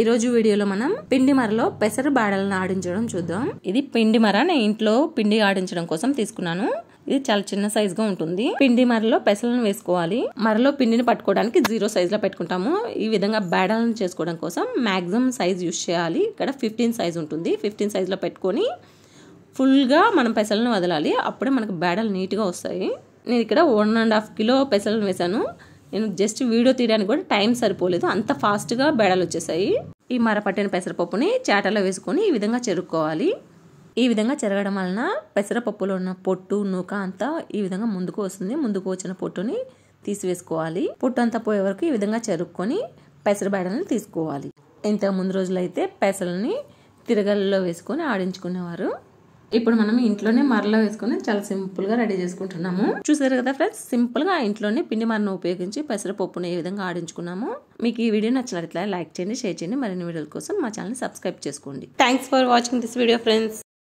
ఈ రోజు వీడియోలో మనం పిండి మరలో పెసర బాడలను ఆడించడం చూద్దాం ఇది పిండి మర నేను ఇంట్లో పిండి ఆడించడం కోసం తీసుకున్నాను ఇది చాలా చిన్న సైజ్ గా ఉంటుంది పిండి మరలో పెసలను వేసుకోవాలి మరలో పిండిని పట్టుకోవడానికి జీరో సైజ్ లో పెట్టుకుంటాము ఈ విధంగా బ్యాడలను చేసుకోవడం కోసం మాక్సిమం సైజ్ యూజ్ చేయాలి ఇక్కడ ఫిఫ్టీన్ సైజ్ ఉంటుంది ఫిఫ్టీన్ సైజ్ లో పెట్టుకొని ఫుల్గా మనం పెసలను వదలాలి అప్పుడే మనకు బ్యాడలు నీట్గా వస్తాయి నేను ఇక్కడ వన్ అండ్ హాఫ్ కిలో పెసలను వేసాను నేను జస్ట్ వీడియో తీయడానికి కూడా టైం సరిపోలేదు అంత ఫాస్ట్గా బెడలు వచ్చేసాయి ఈ మరపట్టిన పెసరపప్పుని చాటలో వేసుకొని ఈ విధంగా చెరుక్కోవాలి ఈ విధంగా చెరగడం వలన పెసరపప్పులో ఉన్న పొట్టు నూక అంతా ఈ విధంగా ముందుకు వస్తుంది ముందుకు వచ్చిన పొట్టుని తీసివేసుకోవాలి పొట్టు అంతా పోయే వరకు ఈ విధంగా చెరుక్కొని పెసర బెడలను తీసుకోవాలి ఇంతకు ముందు రోజులైతే పెసలని తిరగల్లో వేసుకొని ఆడించుకునేవారు ఇప్పుడు మనం ఇంట్లోనే మరలో వేసుకుని చాలా సింపుల్ గా రెడీ చేసుకుంటున్నాము చూసారు కదా ఫ్రెండ్స్ సింపుల్ గా ఇంట్లోనే పిండి మరను ఉపయోగించి పెసరపప్పును ఏ విధంగా ఆడించుకున్నాము మీకు ఈ వీడియో నచ్చినట్లయితే లైక్ చేయండి షేర్ చేయండి మరిన్ని వీడియోల కోసం మా ఛానల్ సబ్స్క్రైబ్ చేసుకోండి thanks for watching this video friends